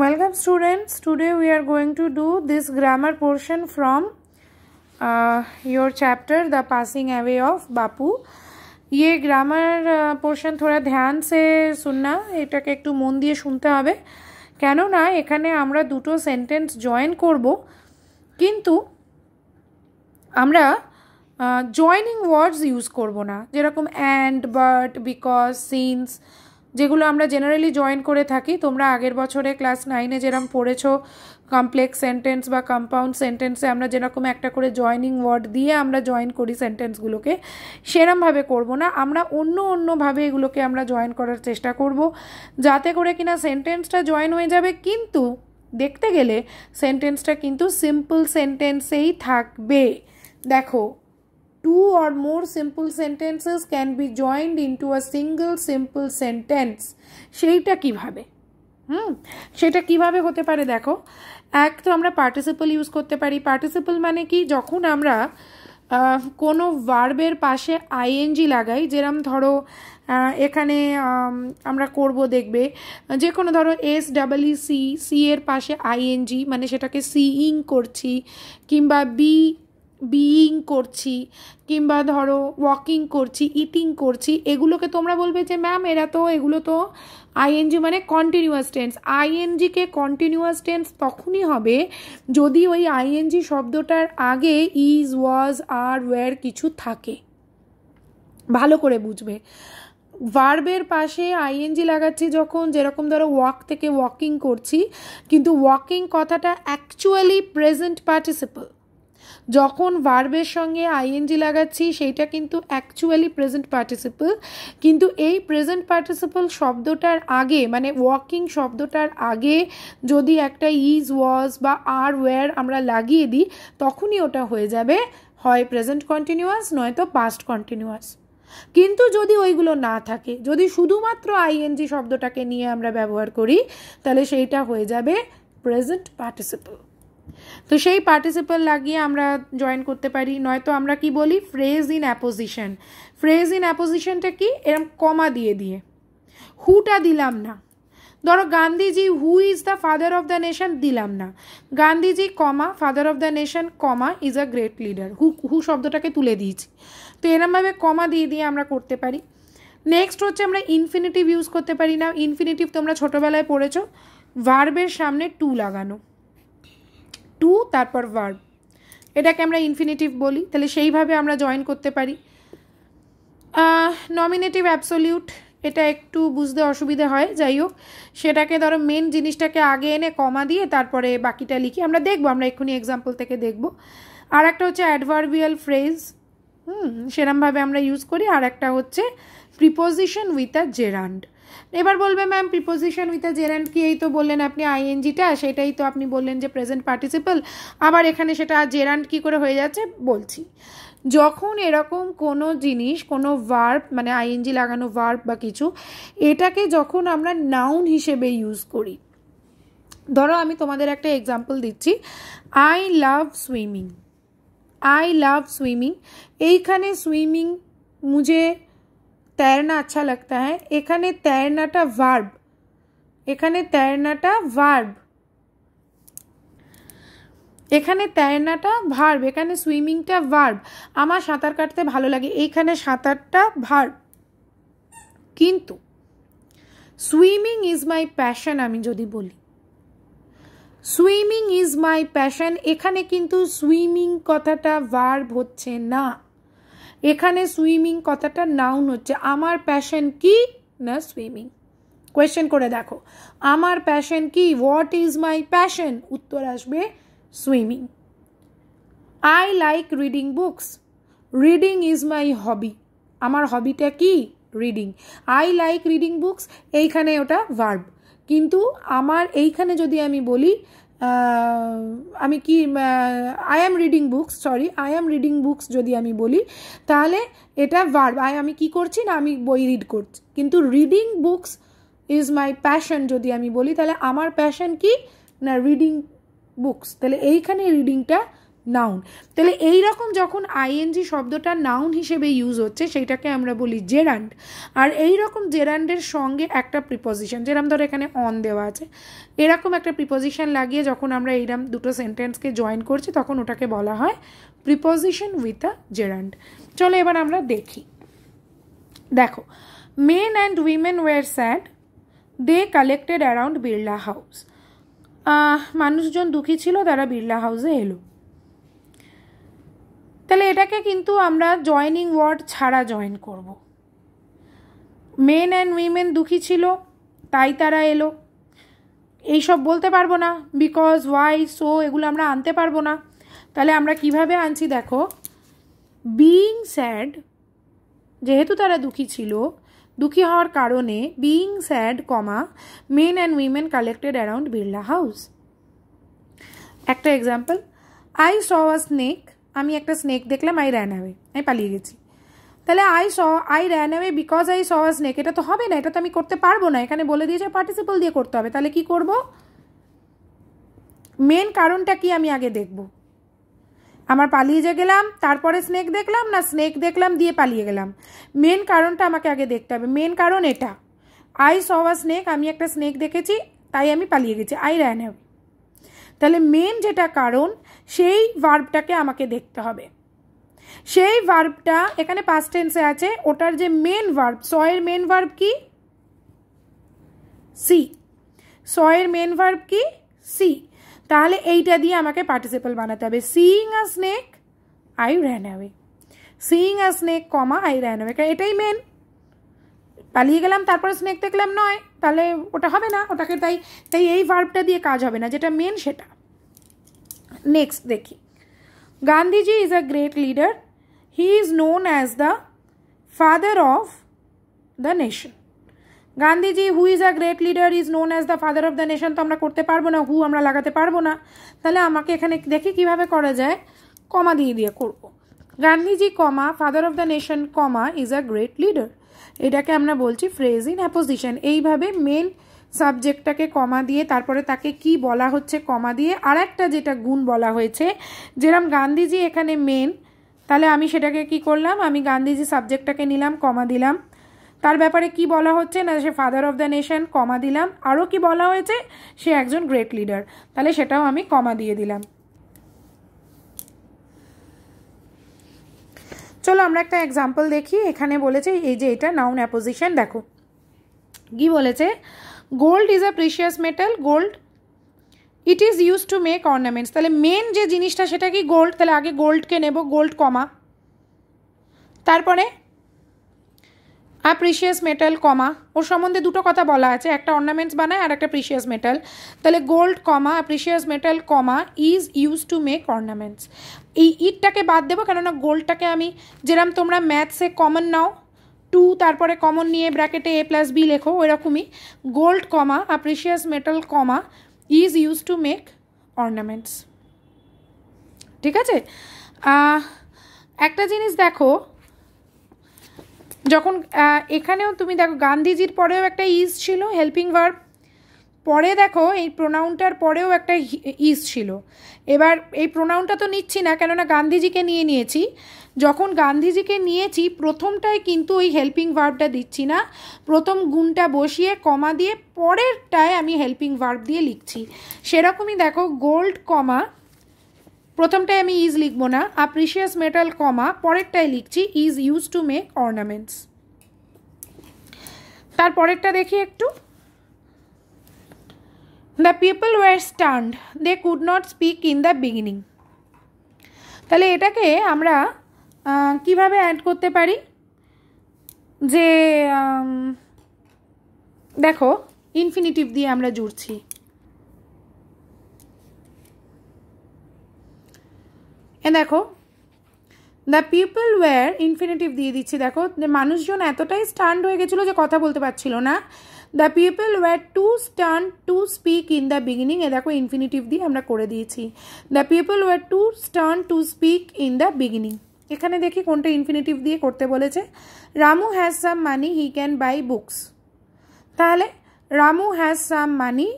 Welcome students, today we are going to do this grammar portion from uh, your chapter The Passing Away of Bapu. ये grammar portion থোড়া ধ্যান সে শুননা এটাকে একটু মন দিয়ে শুনতে হবে কেননা এখানে আমরা দুটো সেন্টেন্স জয়েন করব কিন্তু আমরা জয়নিং ওয়ার্ডস ইউজ করব না যেরকম অ্যান্ড বাট বিকজ সিন্স যেগুলো আমরা জেনারেলি জয়েন করে থাকি তোমরা আগের বছরে ক্লাস নাইনে যেরকম পড়েছ কমপ্লেক্স সেন্টেন্স বা কম্পাউন্ড সেন্টেন্সে আমরা যেরকম একটা করে জয়নিং ওয়ার্ড দিয়ে আমরা জয়েন করি সেন্টেন্সগুলোকে সেরমভাবে করব না আমরা অন্য অন্যভাবে এগুলোকে আমরা জয়েন করার চেষ্টা করব যাতে করে কিনা সেন্টেন্সটা জয়েন হয়ে যাবে কিন্তু দেখতে গেলে সেন্টেন্সটা কিন্তু সিম্পল সেন্টেন্সেই থাকবে দেখো two or more simple sentences can be joined into a single simple sentence সেইটা কিভাবে হুম সেটা কিভাবে হতে পারে দেখো এক তো আমরা পার্টিসিপল ইউজ করতে পারি পার্টিসিপল মানে কি যখন আমরা কোনো ভার্বের পাশে আইএনজি লাগাই যেরম ধরো এখানে আমরা করব দেখবে যে কোনো ধরো এস ডাবল সি সি এর পাশে আইএনজি মানে সেটাকে সিইং করছি কিংবা বি বিইং করছি কিংবা ধরো ওয়াকিং করছি ইটিং করছি এগুলোকে তোমরা বলবে যে ম্যাম এরা তো এগুলো তো আইএনজি মানে কন্টিনিউয়াস টেন্স আইএনজিকে কন্টিনিউয়াস টেন্স তখনই হবে যদি ওই আইএনজি শব্দটার আগে ইজ ওয়াজ আর ওয়্যার কিছু থাকে ভালো করে বুঝবে ভার্বের পাশে আইএনজি লাগাচ্ছি যখন যেরকম ধরো ওয়াক থেকে ওয়াকিং করছি কিন্তু ওয়াকিং কথাটা অ্যাকচুয়ালি প্রেজেন্ট পার্টিসিপাল যখন ভার্বের সঙ্গে আইএনজি লাগাচ্ছি সেইটা কিন্তু অ্যাকচুয়ালি প্রেজেন্ট পার্টিসিপল কিন্তু এই প্রেজেন্ট পার্টিসিপল শব্দটার আগে মানে ওয়াকিং শব্দটার আগে যদি একটা ইজ ওয়াজ বা আর ওয়ার আমরা লাগিয়ে দিই তখনই ওটা হয়ে যাবে হয় প্রেজেন্ট কন্টিনিউয়াস নয়তো পাস্ট কন্টিনিউয়াস কিন্তু যদি ওইগুলো না থাকে যদি শুধুমাত্র আইএনজি শব্দটাকে নিয়ে আমরা ব্যবহার করি তাহলে সেইটা হয়ে যাবে প্রেজেন্ট পার্টিসিপল তো সেই পার্টিসিপাল লাগিয়ে আমরা জয়েন করতে পারি নয়তো আমরা কি বলি phrase in apposition phrase in অ্যাপোজিশনটা কি এরম কমা দিয়ে দিয়ে হুটা দিলাম না ধরো Gandhiji who is the father of the nation দিলাম না Gandhiji comma father of the nation comma is a great leader who who শব্দটাকে তুলে দিয়েছি তো এরমভাবে কমা দিয়ে দিয়ে আমরা করতে পারি নেক্সট হচ্ছে আমরা ইনফিনিটিভ ইউজ করতে পারি না ইনফিনিটিভ তোমরা ছোটোবেলায় পড়েছ ভার্বের সামনে টু লাগানো টু তারপর ভার্ব এটাকে আমরা ইনফিনিটিভ বলি তাহলে সেইভাবে আমরা জয়েন করতে পারি নমিনেটিভ অ্যাবসোলিউট এটা একটু বুঝতে অসুবিধা হয় যাই হোক সেটাকে ধরো মেন জিনিসটাকে আগে এনে কমা দিয়ে তারপরে বাকিটা লিখি আমরা দেখবো আমরা এক্ষুনি এক্সাম্পল থেকে দেখব আর একটা হচ্ছে অ্যাডভার্বিয়াল ফ্রেজ হুম সেরমভাবে আমরা ইউজ করি আর একটা হচ্ছে প্রিপোজিশন উইথ আ জেরান্ড এবার বলবে ma'am preposition with a gerund কি এই তো বললেন আপনি আইএনজিটা সেটাই তো আপনি বললেন যে প্রেজেন্ট পার্টিসিপল আবার এখানে সেটা জেরান্ট কি করে হয়ে যাচ্ছে বলছি যখন এরকম কোনো জিনিস কোনো ভার্ব মানে আইএনজি লাগানো ভার্ব বা কিছু এটাকে যখন আমরা নাউন হিসেবে ইউজ করি ধরো আমি তোমাদের একটা এক্সাম্পল দিচ্ছি I love swimming I love swimming এইখানে সুইমিং মুঝে তেরনা আচ্ছা লাগতা হ্যাঁ এখানে তেরনাটা ভার্ব এখানে তেরনাটা ভার্ব এখানে তেরনাটা ভার্ব এখানে সুইমিংটা ভার্ব আমার সাঁতার কাটতে ভালো লাগে এইখানে সাঁতারটা ভার্ব কিন্তু সুইমিং ইজ মাই প্যাশন আমি যদি বলি সুইমিং ইজ মাই প্যাশন এখানে কিন্তু সুইমিং কথাটা ভার্ব হচ্ছে না এখানে সুইমিং কথাটা নাউন হচ্ছে আমার প্যাশন কি না সুইমিং কোয়েশ্চেন করে দেখো আমার প্যাশন কি হোয়াট ইজ মাই প্যাশন উত্তর আসবে swimming I like reading books reading is my hobby আমার হবিটা কি reading I like reading books এইখানে ওটা ভার্ব কিন্তু আমার এইখানে যদি আমি বলি আমি কি I am reading books sorry I am reading books যদি আমি বলি তাহলে এটা ভার্ব আই আমি কি করছি না আমি বই রিড করছি কিন্তু reading books is my passion যদি আমি বলি তাহলে আমার প্যাশন কি না রিডিং বুকস তাহলে এইখানে রিডিংটা নাউন তাহলে এই রকম যখন আইএনজি শব্দটা নাউন হিসেবে ইউজ হচ্ছে সেইটাকে আমরা বলি জেরান্ড আর এই রকম জেরান্ডের সঙ্গে একটা প্রিপোজিশন যেরকম ধর এখানে অন দেওয়া আছে এরকম একটা প্রিপোজিশন লাগিয়ে যখন আমরা এইরকম দুটো সেন্টেন্সকে জয়েন করছি তখন ওটাকে বলা হয় প্রিপোজিশন উইথ আ জেরান্ড চলো এবার আমরা দেখি দেখো men and women were sad they collected around Birla house মানুষজন দুঃখী ছিল তারা বিড়লা হাউসে এলো তাহলে এটাকে কিন্তু আমরা জয়নিং ওয়ার্ড ছাড়া জয়েন করব। মেন অ্যান্ড উইমেন দুঃখী ছিল তাই তারা এলো এইসব বলতে পারবো না বিকজ ওয়াই সো এগুলো আমরা আনতে পারবো না তাহলে আমরা কিভাবে আনছি দেখো বিইং স্যাড যেহেতু তারা দুঃখী ছিল দুঃখী হওয়ার কারণে being sad comma men and women collected around Birla house একটা example I saw a snake আমি একটা স্নেক দেখলাম আই র্যান অ্যাওয়ে আমি পালিয়ে গেছি তাহলে I saw I ran away because I saw snake এটা তো হবে না এটা তো আমি করতে পারবো না এখানে বলে দিয়েছে পার্টিসিপল দিয়ে করতে হবে তাহলে কি করব মেন কারণটা কি আমি আগে দেখব আমার পালিয়ে যে গেলাম তারপরে স্নেক দেখলাম না স্নেক দেখলাম দিয়ে পালিয়ে গেলাম মেন কারণটা আমাকে আগে দেখতে হবে মেন কারণ এটা আই স স্নেক আমি একটা স্নেক দেখেছি তাই আমি পালিয়ে গেছি আই র্যান অ্যাওয়ে তাহলে মেন যেটা কারণ সেই ভার্বটাকে আমাকে দেখতে হবে সেই ভার্বটা এখানে পাস্ট টেন্সে আছে ওটার যে মেন ভার্ব সয়ের মেন ভার্ব কি সি সয়ের মেন ভার্ব কি সি তাহলে এইটা দিয়ে আমাকে পার্টিসিপাল বানাতে হবে seeing a snake I ran away seeing a snake comma I ran away কারণ এটাই মেন পালিয়ে গেলাম তারপরে স্নেক দেখলাম নয় তাহলে ওটা হবে না ওটাকে তাই তাই এই ভার্বটা দিয়ে কাজ হবে না যেটা মেন সেটা নেক্সট দেখি Gandhiji is a great leader he is known as the father of the nation Gandhiji who is a great leader is known as the father of the nation তো আমরা করতে পারবো না হু আমরা লাগাতে পারবো না তাহলে আমাকে এখানে দেখি কিভাবে করা যায় কমা দিয়ে দিয়ে করবো Gandhiji comma father of the nation comma is a great leader এটাকে আমরা বলছি ফ্রেজ ইন অ্যাপোজিশন এইভাবে মেন সাবজেক্টটাকে কমা দিয়ে তারপরে তাকে কি বলা হচ্ছে কমা দিয়ে আর একটা যেটা গুণ বলা হয়েছে যেরম গান্ধীজি এখানে মেন তাহলে আমি সেটাকে কি করলাম আমি গান্ধীজি সাবজেক্টটাকে নিলাম কমা দিলাম তার ব্যাপারে কি বলা হচ্ছে না সে father of the nation comma দিলাম আরও কি বলা হয়েছে সে একজন গ্রেট লিডার তাহলে সেটাও আমি কমা দিয়ে দিলাম চলো আমরা একটা এক্সাম্পল দেখি এখানে বলেছে এই যে এটা নাউন অ্যাপোজিশন দেখো কি বলেছে gold is a precious metal gold it is use to make ornaments তাহলে মেন যে জিনিসটা সেটা কি গোল্ড তাহলে আগে গোল্ডকে নেব গোল্ড কমা তারপরে প্রিশিয়াস মেটাল কমা ওর সম্বন্ধে দুটো কথা বলা আছে একটা অর্নামেন্টস বানায় আর একটা প্রিশিয়াস মেটাল তাহলে gold comma precious metal comma is use to make ornaments এই ইটটাকে বাদ দেবো কেননা গোল্ডটাকে আমি যেরম তোমরা ম্যাথসে কমন নাও টু তারপরে কমন নিয়ে ব্র্যাকেটে এ প্লাস বি লেখো ওইরকমই gold comma a precious metal comma is use to make ornaments ঠিক আছে একটা জিনিস দেখো যখন এখানেও তুমি দেখো গান্ধীজির পরেও একটা ইজ ছিল হেল্পিং ভার্ব পরে দেখো এই প্রোনাউনটার পরেও একটা ইস ছিল এবার এই প্রোনাউনটা তো নিচ্ছি না কেননা গান্ধীজিকে নিয়ে নিয়েছি যখন গান্ধীজিকে নিয়েছি প্রথমটায় কিন্তু ওই হেল্পিং ভার্বটা দিচ্ছি না প্রথম গুণটা বসিয়ে কমা দিয়ে পরেরটায় আমি হেল্পিং ভার্ব দিয়ে লিখছি সেরকমই দেখো গোল্ড কমা প্রথমটায় আমি ইজ লিখবো না আপ্রিশিয়াস মেটাল কমা পরেরটায় লিখছি is use to make ornaments তার পরেরটা দেখি একটু the people were stunned they could not speak in the beginning তাহলে এটাকে আমরা কিভাবে অ্যাড করতে পারি যে দেখো ইনফিনিটিভ দিয়ে আমরা জুড়ছি এ দেখো দ্য পিপল ওয়ার ইনফিনিটিভ দিয়ে দিচ্ছি দেখো যে মানুষজন এতটাই স্টান্ড হয়ে গেছিলো যে কথা বলতে পারছিল না the people were too stun to speak in the beginning এ দেখো ইনফিনিটিভ দিয়ে আমরা করে দিয়েছি the people were too stun to speak in the beginning এখানে দেখি কোনটা ইনফিনিটিভ দিয়ে করতে বলেছে Ramu has some money he can buy books তাহলে Ramu has some money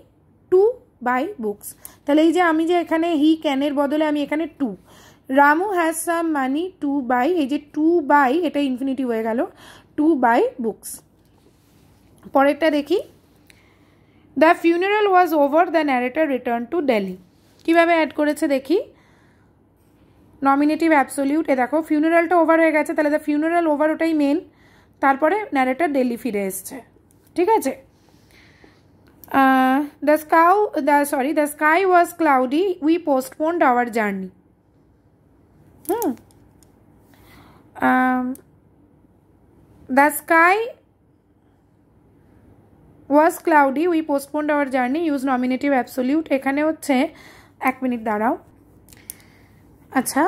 to buy books তাহলে এই যে আমি যে এখানে হি ক্যানের বদলে আমি এখানে to Ramu has some money to buy এই যে টু বাই এটা ইনফিনিটিভ হয়ে গেল টু বাই বুকস পরেরটা দেখি the funeral was over the narrator return to Delhi কীভাবে অ্যাড করেছে দেখি নমিনেটিভ অ্যাবসোলিউট এ দেখো ফিউনারেলটা ওভার হয়ে গেছে তাহলে দ্য ফিউনারেল ওভার ওটাই মেন তারপরে ন্যারেটার ডেলি ফিরে এসছে ঠিক আছে the sky the sorry the sky was cloudy we postponed our journey hmm the sky was cloudy we postponed our journey use nominative absolute এখানে হচ্ছে এক মিনিট দাঁড়াও আচ্ছা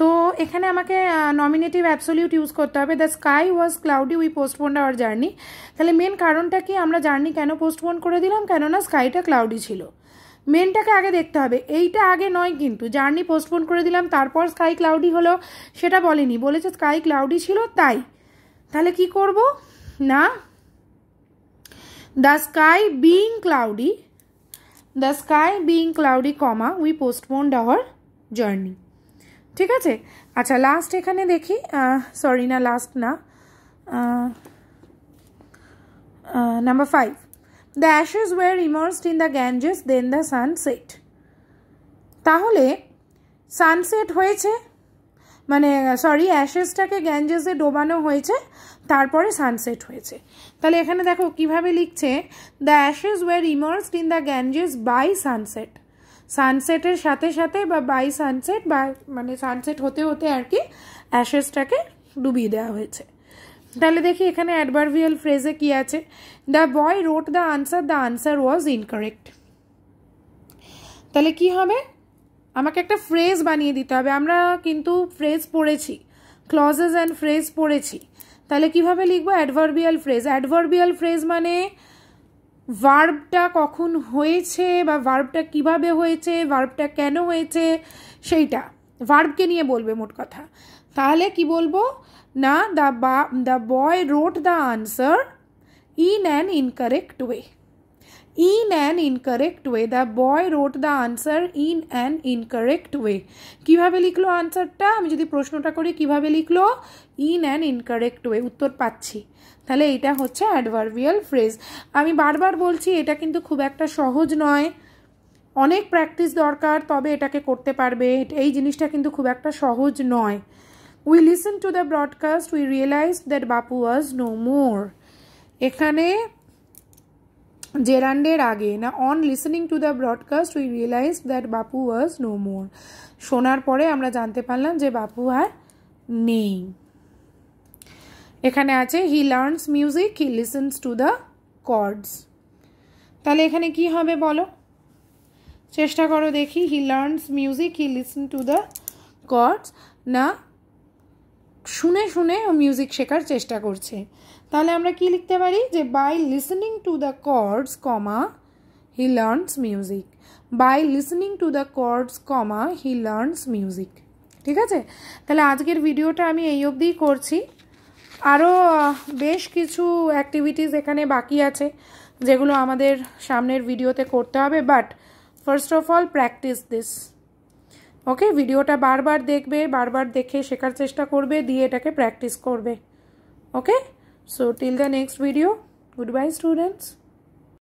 তো এখানে আমাকে নমিনেটিভ অ্যাবসোলিউট ইউজ করতে হবে the sky was cloudy we postpone our journey তাহলে মেন কারণটা কি আমরা জার্নি কেন পোস্টপোন করে দিলাম কেননা স্কাইটা ক্লাউডি ছিল মেনটাকে আগে দেখতে হবে এইটা আগে নয় কিন্তু জার্নি পোস্টপোন করে দিলাম তারপর স্কাই ক্লাউডি হলো সেটা বলেনি বলেছে স্কাই ক্লাউডি ছিল তাই তাহলে কি করব না The sky being cloudy, the sky being cloudy, comma, we postponed our journey. ঠিক আছে আচ্ছা লাস্ট এখানে দেখি সরি না লাস্ট না number five the ashes were immersed in the Ganges then the sunset তাহলে সানসেট হয়েছে মানে সরি অ্যাশেসটাকে গ্যাঞ্জেসে ডোবানো হয়েছে তারপরে সানসেট হয়েছে তাহলে এখানে দেখো কিভাবে লিখছে the ashes were immersed in the Ganges by sunset সানসেটের সাথে সাথে বা বাই সানসেট বা মানে সানসেট হতে হতে আর কি অ্যাশেসটাকে ডুবিয়ে দেওয়া হয়েছে তাহলে দেখি এখানে অ্যাডভারভিয়াল ফ্রেজে কি আছে the boy wrote the answer the answer was incorrect তাহলে কি হবে আমাকে একটা ফ্রেজ বানিয়ে দিতে হবে আমরা কিন্তু ফ্রেজ পড়েছি ক্লজেস অ্যান্ড ফ্রেজ পড়েছি তাহলে কিভাবে লিখবো অ্যাডভার্বিয়াল ফ্রেজ অ্যাডভার্বিয়াল ফ্রেজ মানে ভার্বটা কখন হয়েছে বা ভার্বটা কিভাবে হয়েছে ভার্বটা কেন হয়েছে সেইটা ভার্বকে নিয়ে বলবে মোট কথা তাহলে কি বলবো না দ্য বা the boy wrote the answer in an incorrect way in e an incorrect way the boy wrote the answer in an incorrect way কিভাবে লিখলো আনসারটা আমি যদি প্রশ্নটা করি কিভাবে লিখলো ইন অ্যান ইনকারেক্ট ওয়ে উত্তর পাচ্ছি তাহলে এটা হচ্ছে অ্যাডভারভিয়াল ফ্রেজ আমি বারবার বলছি এটা কিন্তু খুব একটা সহজ নয় অনেক প্র্যাকটিস দরকার তবে এটাকে করতে পারবে এই জিনিসটা কিন্তু খুব একটা সহজ নয় we listen to the broadcast we realize that Bapu was no more এখানে জেরান্ডের আগে না on listening to the broadcast we realize that Bapu was no মোর শোনার পরে আমরা জানতে পারলাম যে বাপু আর নেই এখানে আছে he learns music he listens to the chords তাহলে এখানে কি হবে বলো চেষ্টা করো দেখি he learns music he listen to the chords না শুনে শুনে ও মিউজিক শেখার চেষ্টা করছে তাহলে আমরা কি লিখতে পারি যে by listening to the chords comma he learns music by listening to the chords comma he learns music ঠিক আছে তাহলে আজকের ভিডিওটা আমি এই অবধি করছি আরও বেশ কিছু অ্যাক্টিভিটিস এখানে বাকি আছে যেগুলো আমাদের সামনের ভিডিওতে করতে হবে but first of all practice this okay ভিডিওটা বারবার দেখবে বারবার দেখে শেখার চেষ্টা করবে দিয়ে এটাকে প্র্যাকটিস করবে ওকে So till the next video, goodbye students.